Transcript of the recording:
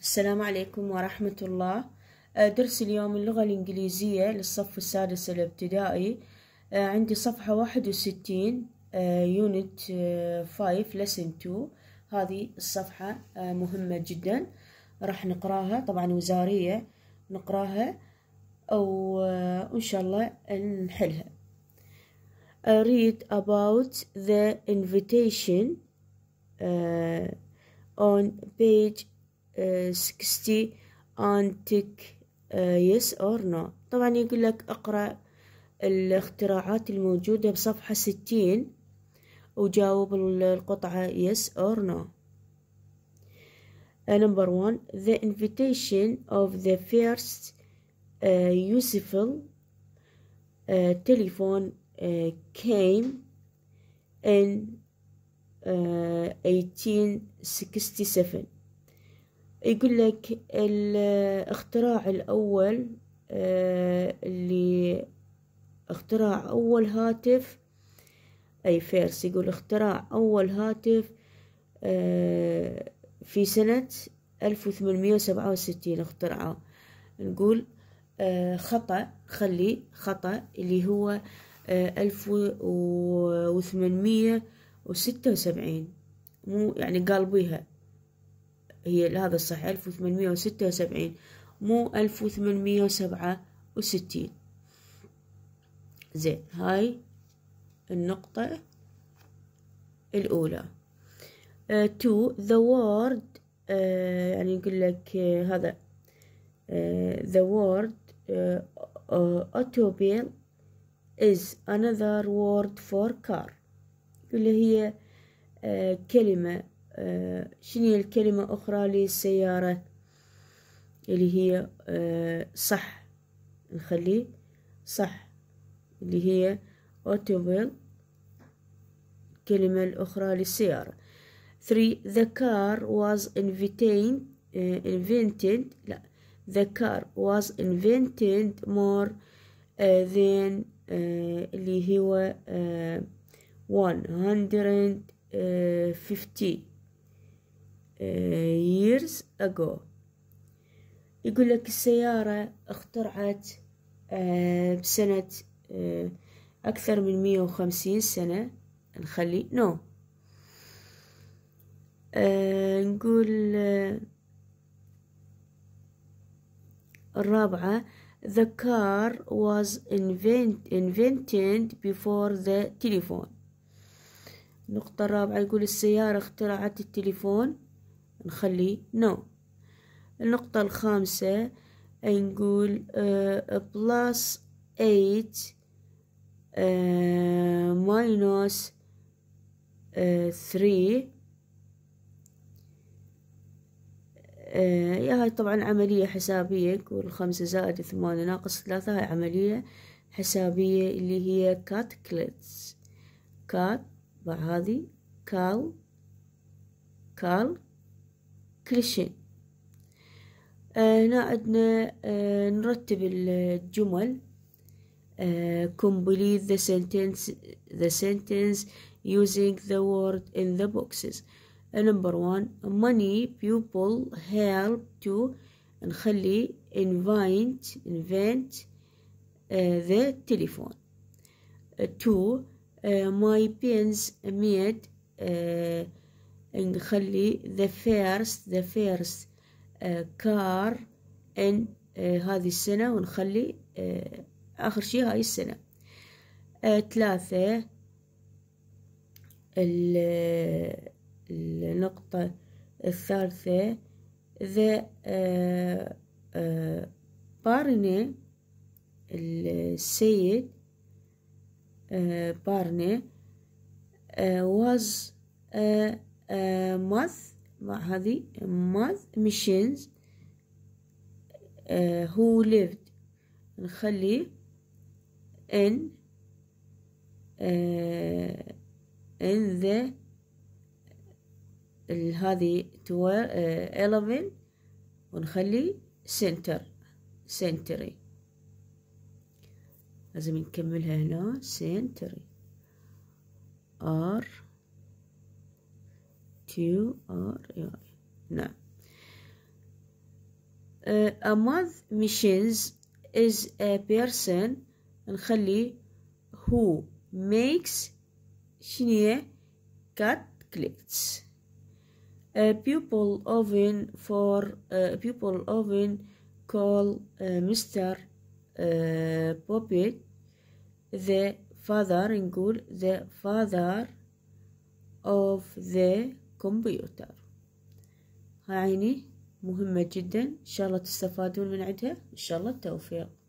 السلام عليكم ورحمة الله آه، درس اليوم اللغة الإنجليزية للصف السادس الابتدائي آه، عندي صفحة واحد وستين يونت فايف لسن تو هذه الصفحة آه، مهمة جدا راح نقراها طبعا وزارية نقراها وإن شاء الله نحلها read about the invitation on page سكستي أنتك يس أور نو طبعا يقول لك اقرأ الاختراعات الموجودة بصفحة ستين وجاوب القطعة يس أور نو number one the invitation of the first uh, e, useful uh, e, telephone uh, came in uh, 1867 يقول لك الاختراع الأول آه، اللي اختراع أول هاتف أي فيرس يقول اختراع أول هاتف آه، في سنة ألف وثمانمائة وسبعة وستين اخترعه نقول آه، خطأ خلي خطأ اللي هو ألف وثمانمائة وستة وسبعين مو يعني قال بيها هي هذا الصح ألف وثمانمية وستة وسبعين مو ألف وثمانمية وسبعة وستين زين هاي النقطة الأولى آه، تو ذا آه، وورد يعني يقول لك uh, هذا ذا وورد أوتوبيل is another word for car اللي هي uh, كلمة آه، شنو الكلمة أخرى للسيارة اللي هي آه، صح نخليه صح اللي هي أوتوبيل الكلمة الأخرى للسيارة 3 the car was invented آه، invented لا the car was invented more uh, than uh, اللي هو uh, fifty years ago يقول لك السيارة اخترعت آه، بسنة آه، أكثر من مية وخمسين سنة نخلي نو آه، نقول الرابعة The car was invented before the telephone النقطة الرابعة يقول السيارة اخترعت التليفون نخلي نو النقطة الخامسة نقول بلس ايت ماينوس ثري يا هاي طبعا عملية حسابية يقول خمسة زائد ثمانية ناقص ثلاثة هاي عملية حسابية اللي هي كات كلتس كات هذي كال كال كل شيء هنا عندنا نرتب الجمل complete the sentence the sentence using the word in the boxes uh، number one money people help to نخلي invent invent the telephone To uh، two my parents made نخلي the first the first آه، car in آه، هذه السنة ونخلي آه، آخر شي هاي السنة ثلاثة النقطة الثالثة the بارني السيد barney was a آه، ماز هذه ماز ميشينز هو آه، lived نخلي in ان in آه، the تو 11 ونخلي center سنتري لازم نكملها هنا سنتري ار to or نعم a month machines is a person نخلي who makes شنية cut clicks a pupil oven for a pupil oven call uh, Mr. Uh, Poppet the father in good the father of the كمبيوتر هاي عيني مهمة جدا إن شاء الله تستفادون من عدها إن شاء الله التوفيق